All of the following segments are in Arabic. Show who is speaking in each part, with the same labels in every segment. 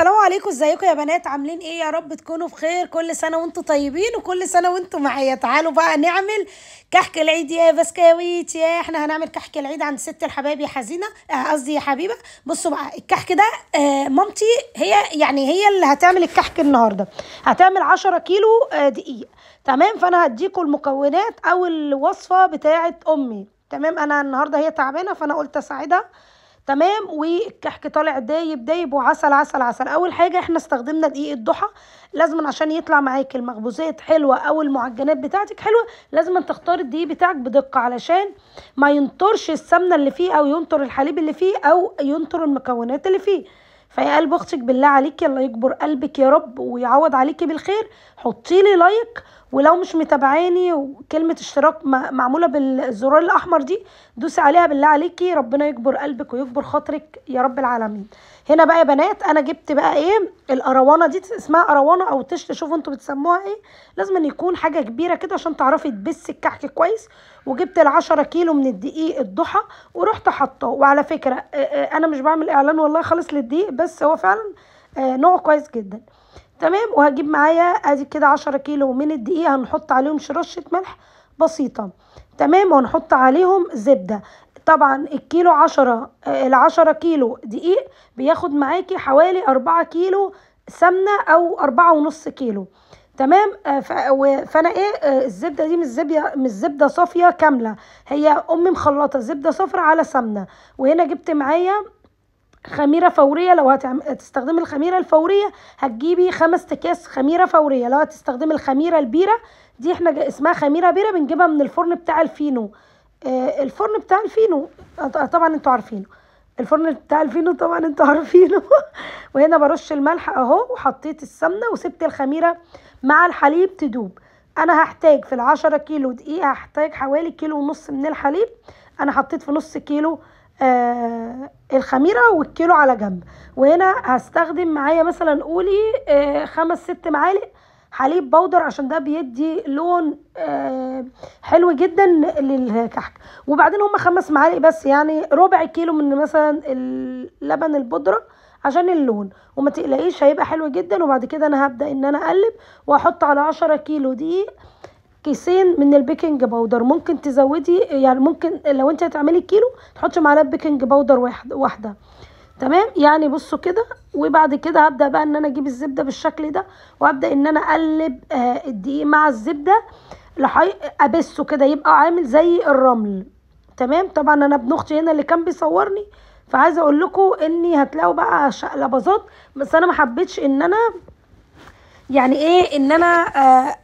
Speaker 1: السلام عليكم ازيكم يا بنات عاملين ايه يا رب تكونوا بخير كل سنه وانتم طيبين وكل سنه وانتم معايا تعالوا بقى نعمل كحك العيد يا بسكاويت يا احنا هنعمل كحك العيد عند ست الحبايب يا حزينه آه، قصدي يا حبيبه بصوا بقى الكحك ده آه، مامتي هي يعني هي اللي هتعمل الكحك النهارده هتعمل 10 كيلو آه، دقيق تمام فانا هديكم المكونات او الوصفه بتاعه امي تمام انا النهارده هي تعبانه فانا قلت اساعدها تمام والكحك طالع دايب دايب وعسل عسل عسل اول حاجه احنا استخدمنا دقيق الضحى لازم عشان يطلع معاك المخبوزات حلوه او المعجنات بتاعتك حلوه لازم تختار الدقيق بتاعك بدقه علشان ما ينطرش السمنه اللي فيه او ينطر الحليب اللي فيه او ينطر المكونات اللي فيه فيا قلب اختك بالله عليكي الله يكبر قلبك يا رب ويعوض عليكي بالخير حطي لي لايك ولو مش متابعاني وكلمة اشتراك معمولة بالزرار الأحمر دي دوسي عليها بالله عليكي ربنا يكبر قلبك ويكبر خاطرك يا رب العالمين هنا بقى يا بنات أنا جبت بقى إيه القروانة دي اسمها قروانة أو تشت شوفوا انتوا بتسموها إيه لازم أن يكون حاجة كبيرة كده عشان تعرفي تبس الكحك كويس وجبت العشرة كيلو من الدقيق الضحى ورحت حاطاه وعلى فكرة أنا مش بعمل إعلان والله خالص للدقيق بس هو فعلا نوع كويس جدا تمام وهجيب معايا ادي كده عشرة كيلو من الدقيق هنحط عليهم رشة ملح بسيطة تمام وهنحط عليهم زبدة طبعا الكيلو عشرة آه، العشرة كيلو دقيق بياخد معاكي حوالي أربعة كيلو سمنة أو أربعة ونص كيلو تمام آه، فانا ايه آه، الزبده دي مش زبده مش زبده صافيه كامله هي امي مخلطه زبده صفرا على سمنه وهنا جبت معايا خميرة فورية لو هتستخدمي الخميرة الفورية هتجيبي خمس اكياس خميرة فورية لو هتستخدمي الخميرة البيرة دي احنا اسمها خميرة بيرة بنجيبها من الفرن بتاع الفينو آه الفرن بتاع الفينو آه، طبعا انتوا عارفينه الفرن بتاع الفينو طبعا انتوا عارفينه وهنا برش الملح اهو وحطيت السمنة وسبت الخميرة مع الحليب تدوب انا هحتاج في العشرة كيلو دقيقة هحتاج حوالي كيلو ونص من الحليب انا حطيت في نص كيلو آه الخميرة والكيلو على جنب وهنا هستخدم معايا مثلا قولي آه خمس ست معالق حليب بودر عشان ده بيدي لون آه حلو جدا للكحك وبعدين هما خمس معالق بس يعني ربع كيلو من مثلا اللبن البودرة عشان اللون وما تقلقيش هيبقى حلو جدا وبعد كده انا هبدأ ان انا اقلب واحط على عشرة كيلو دقيق كيسين من البيكنج باودر ممكن تزودي يعني ممكن لو انت هتعملي كيلو تحطي معلقه بيكنج باودر واحد واحده تمام يعني بصوا كده وبعد كده هبدا بقى ان انا اجيب الزبده بالشكل ده وابدا ان انا اقلب آه الدقيق مع الزبده لحي ابسه كده يبقى عامل زي الرمل تمام طبعا انا ابن اختي هنا اللي كان بيصورني فعايزه اقول لكم اني هتلاقوا بقى شقلباظات بس انا ما حبيتش ان انا يعني ايه ان انا آآ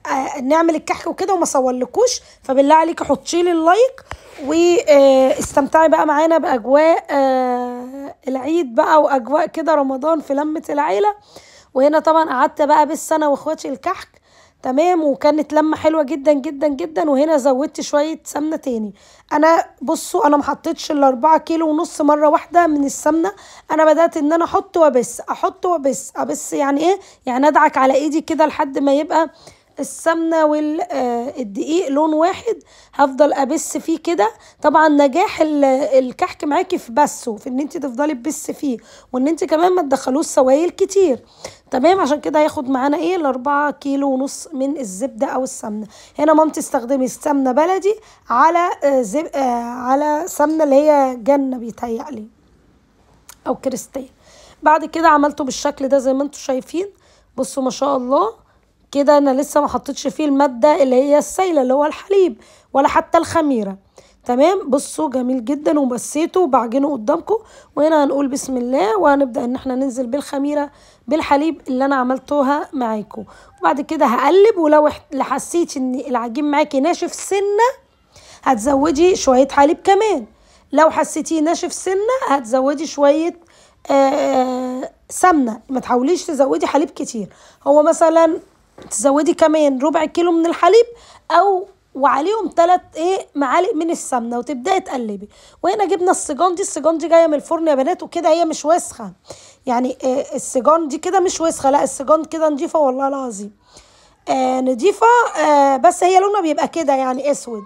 Speaker 1: آه، آآ آه، نعمل الكحك وكده وما صورلكوش فبالله عليك حطي لي اللايك واستمتعي آه، بقى معانا باجواء العيد بقى واجواء كده رمضان في لمه العيله وهنا طبعا قعدت بقى بالسنه واخواتي الكحك تمام وكانت لمه حلوه جدا جدا جدا وهنا زودت شويه سمنه تاني انا بصوا انا محطتش الاربعة كيلو ونص مره واحده من السمنه انا بدات ان انا احط وبس احط وبس ابس يعني ايه يعني ادعك على ايدي كده لحد ما يبقى السمنه والدقيق آه، لون واحد هفضل ابس فيه كده طبعا نجاح الكحك معاكي في بسه في ان انت تفضلي تبس فيه وان انت كمان ما تدخلوش سوائل كتير تمام عشان كده هياخد معانا ايه الاربعة كيلو ونص من الزبده او السمنه هنا مامتي استخدمي السمنه بلدي على آه، زب... آه، على سمنه اللي هي جنه بيتهيألي او كريستال بعد كده عملته بالشكل ده زي ما انتم شايفين بصوا ما شاء الله كده انا لسه ما حطيتش فيه الماده اللي هي السائله اللي هو الحليب ولا حتى الخميره تمام بصوا جميل جدا وبسيته وبعجنه قدامكم وهنا هنقول بسم الله وهنبدا ان احنا ننزل بالخميره بالحليب اللي انا عملتوها معاكم وبعد كده هقلب ولو حسيت ان العجين معاكي ناشف سنه هتزودي شويه حليب كمان لو حسيتيه ناشف سنه هتزودي شويه آآ سمنه ما تحاوليش تزودي حليب كتير هو مثلا تزودي كمان ربع كيلو من الحليب او وعليهم تلات ايه معالق من السمنه وتبداي تقلبي وهنا جبنا السجان دي السجان دي جايه من الفرن يا بنات وكده هي مش وسخه يعني إيه السجان دي كده مش وسخه لا السجان كده نضيفه والله العظيم آه نضيفه آه بس هي لونها بيبقى كده يعني اسود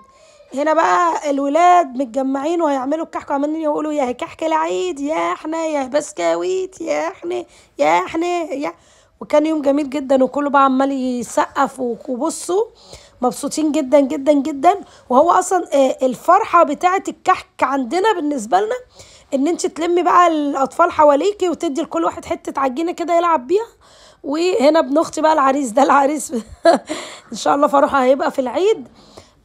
Speaker 1: هنا بقى الولاد متجمعين وهيعملوا الكحك وعمالين يقولوا يا كحك العيد يا احنا يا بسكويت يا احنا يا احنا يا وكان يوم جميل جدا وكله بقى عمال يسقف وبصوا مبسوطين جدا جدا جدا وهو اصلا آه، الفرحه بتاعه الكحك عندنا بالنسبه لنا ان انت تلمي بقى الاطفال حواليكي وتدي لكل واحد حته عجينه كده يلعب بيها وهنا بنختي بقى العريس ده العريس ان شاء الله فرحه هيبقى في العيد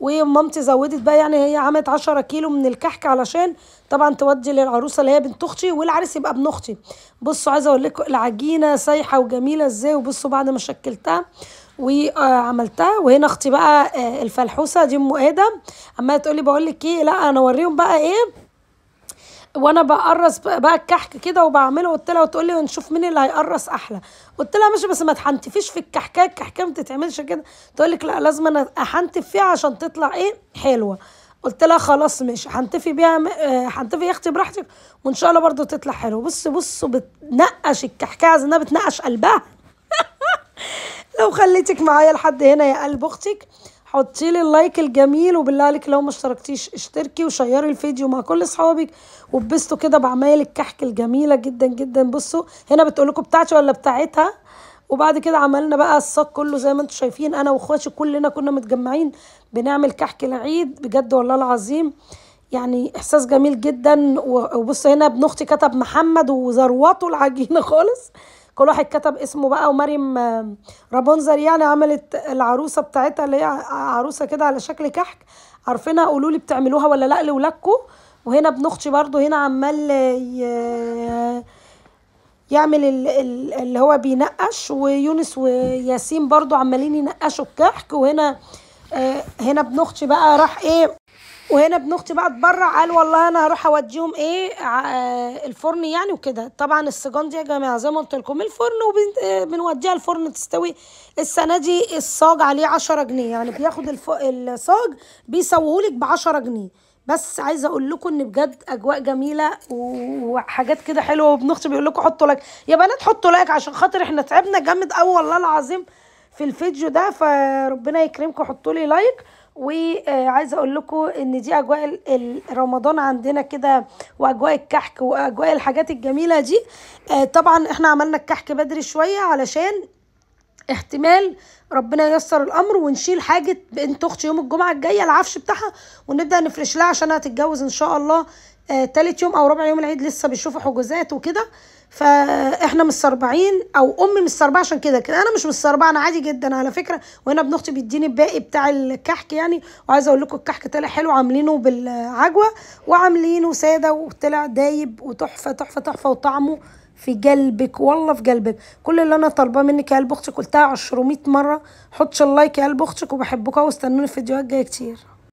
Speaker 1: ومامتي زودت بقى يعني هي عملت 10 كيلو من الكحك علشان طبعا تودي للعروسه اللي هي بنت اختي والعريس يبقى ابن اختي بصوا عايزه اقول لكم العجينه سايحه وجميله ازاي وبصوا بعد ما شكلتها وعملتها وهنا اختي بقى آه، الفلحوسه دي ام ادم عماله تقول لي بقول لك ايه لا انا اوريهم بقى ايه وانا بقرص بقى الكحك كده وبعمله قلت لها وتقول لي ونشوف مين اللي هيقرص احلى قلت لها ماشي بس ما تحنتفيش في الكحكايه الكحكه ما بتتعملش كده تقول لك لا لازم انا احنتف فيها عشان تطلع ايه حلوه قلت لها خلاص ماشي هنتفي بيها هنتفي آه، يا اختي براحتك وان شاء الله برضو تطلع حلو بص بص بتنقش الكحكه عايزه انها بتنقش قلبها لو خليتك معايا لحد هنا يا قلب اختك حطي لي اللايك الجميل وبالله عليك لو ما اشتركتيش اشتركي وشيري الفيديو مع كل اصحابك واتبسطوا كده بعمايل الكحك الجميله جدا جدا بصوا هنا بتقول لكم بتاعتي ولا بتاعتها وبعد كده عملنا بقى الصاج كله زي ما انتم شايفين انا واخواتي كلنا كنا متجمعين بنعمل كحك العيد بجد والله العظيم يعني احساس جميل جدا وبصوا هنا ابن اختي كتب محمد وذروته العجينه خالص كل واحد كتب اسمه بقى ومريم آه، رابونزل يعني عملت العروسه بتاعتها اللي هي عروسه كده على شكل كحك عارفينها قولوا لي بتعملوها ولا لا لولادكم وهنا ابن اختي برضو هنا عمال يعمل اللي هو بينقش ويونس وياسين برضو عمالين ينقشوا الكحك وهنا آه، هنا ابن اختي بقى راح ايه وهنا ابن اختي بقى اتبرع قال والله انا هروح اوديهم ايه آه، الفرن يعني وكده طبعا السجان دي يا جماعه زي ما قلت لكم الفرن وبنوديها آه، الفرن تستوي السنه دي الصاج عليه 10 جنيه يعني بياخد الصاج الصاج لك ب 10 جنيه بس عايزه اقول لكم ان بجد اجواء جميله وحاجات كده حلوه وابن اختي بيقول لكم حطوا لايك يا بنات حطوا لايك عشان خاطر احنا تعبنا جامد قوي والله العظيم في الفيديو ده فربنا يكرمكم حطوا لي لايك وعايزه اقول لكم ان دي اجواء رمضان عندنا كده واجواء الكحك واجواء الحاجات الجميله دي آه، طبعا احنا عملنا الكحك بدري شويه علشان احتمال ربنا ييسر الامر ونشيل حاجه بنت اختي يوم الجمعه الجايه العفش بتاعها ونبدا نفرش لها عشان هتتجوز ان شاء الله آه، تالت يوم او رابع يوم العيد لسه بيشوفوا حجوزات وكده فاحنا مستربعين او امي مستربعه عشان كده كده انا مش مستربعه انا عادي جدا على فكره وهنا ابن اختي بيديني الباقي بتاع الكحك يعني وعايزه اقول لكم الكحك طلع حلو عاملينه بالعجوه وعاملينه ساده وطلع دايب وتحفه تحفه تحفه وطعمه في قلبك والله في قلبك كل اللي انا طالباه منك يا قلب اختك قلتها 10 مره حطش اللايك يا قلب اختك وبحبكوا واستنوني في فيديوهات جايه كتير